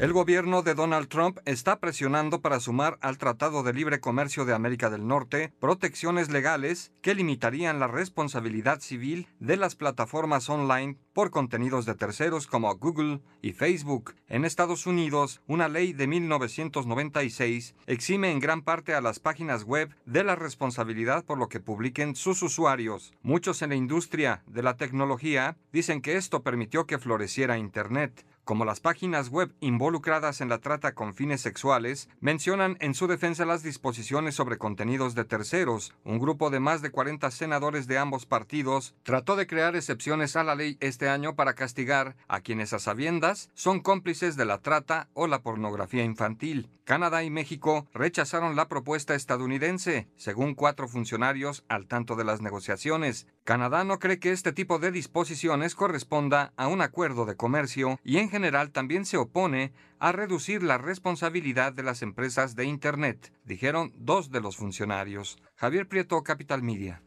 El gobierno de Donald Trump está presionando para sumar al Tratado de Libre Comercio de América del Norte protecciones legales que limitarían la responsabilidad civil de las plataformas online por contenidos de terceros como Google y Facebook. En Estados Unidos, una ley de 1996 exime en gran parte a las páginas web de la responsabilidad por lo que publiquen sus usuarios. Muchos en la industria de la tecnología dicen que esto permitió que floreciera Internet como las páginas web involucradas en la trata con fines sexuales, mencionan en su defensa las disposiciones sobre contenidos de terceros. Un grupo de más de 40 senadores de ambos partidos trató de crear excepciones a la ley este año para castigar a quienes a sabiendas son cómplices de la trata o la pornografía infantil. Canadá y México rechazaron la propuesta estadounidense, según cuatro funcionarios al tanto de las negociaciones. Canadá no cree que este tipo de disposiciones corresponda a un acuerdo de comercio y en general general también se opone a reducir la responsabilidad de las empresas de Internet, dijeron dos de los funcionarios. Javier Prieto, Capital Media.